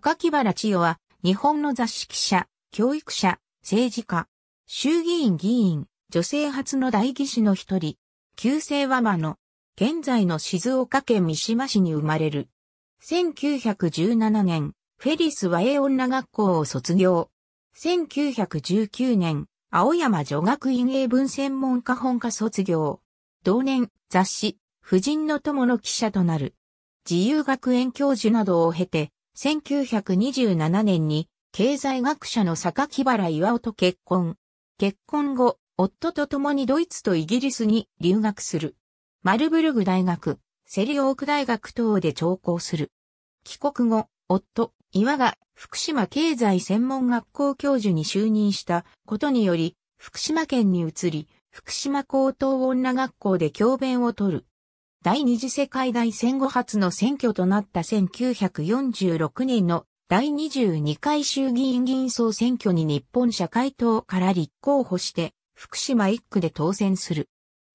木原千代は、日本の雑誌記者、教育者、政治家、衆議院議員、女性初の代議士の一人、旧姓は間の、現在の静岡県三島市に生まれる。1917年、フェリス和英女学校を卒業。1919年、青山女学院英文専門家本科卒業。同年、雑誌、婦人の友の記者となる。自由学園教授などを経て、1927年に経済学者の坂木原岩尾と結婚。結婚後、夫と共にドイツとイギリスに留学する。マルブルグ大学、セリオーク大学等で聴講する。帰国後、夫、岩が福島経済専門学校教授に就任したことにより、福島県に移り、福島高等女学校で教鞭を取る。第二次世界大戦後初の選挙となった1946年の第22回衆議院議員総選挙に日本社会党から立候補して福島1区で当選する。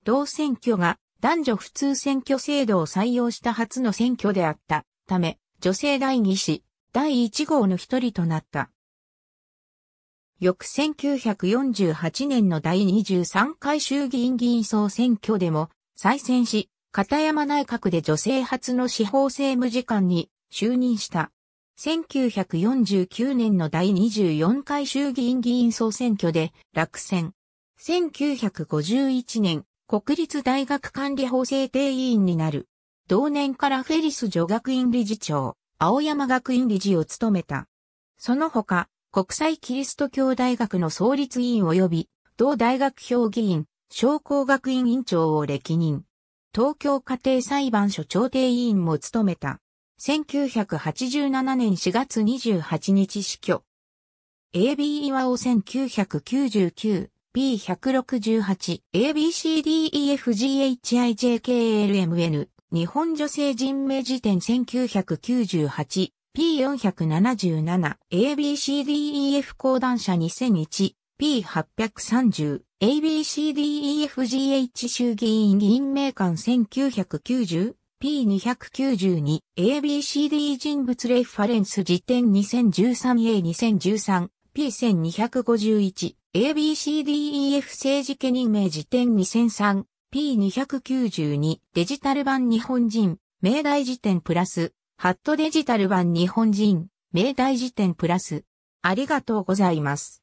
同選挙が男女普通選挙制度を採用した初の選挙であったため、女性第2子、第1号の一人となった。翌1948年の第23回衆議院議員総選挙でも再選し、片山内閣で女性初の司法政務次官に就任した。1949年の第24回衆議院議員総選挙で落選。1951年、国立大学管理法制定委員になる。同年からフェリス女学院理事長、青山学院理事を務めた。その他、国際キリスト教大学の創立委員及び、同大学評議員、商工学院院長を歴任。東京家庭裁判所調停委員も務めた。1987年4月28日死去。AB 岩尾 1999P168ABCDEFGHIJKLMN 日本女性人名辞典 1998P477ABCDEF 講談社 2001P830 ABCDEFGH 衆議院議員名館 1990P292 ABCD 人物レファレンス辞典 2013A2013 P1251 ABCDEF 政治家任命辞典 2003P292 デジタル版日本人名大辞典プラスハットデジタル版日本人名大辞典プラスありがとうございます。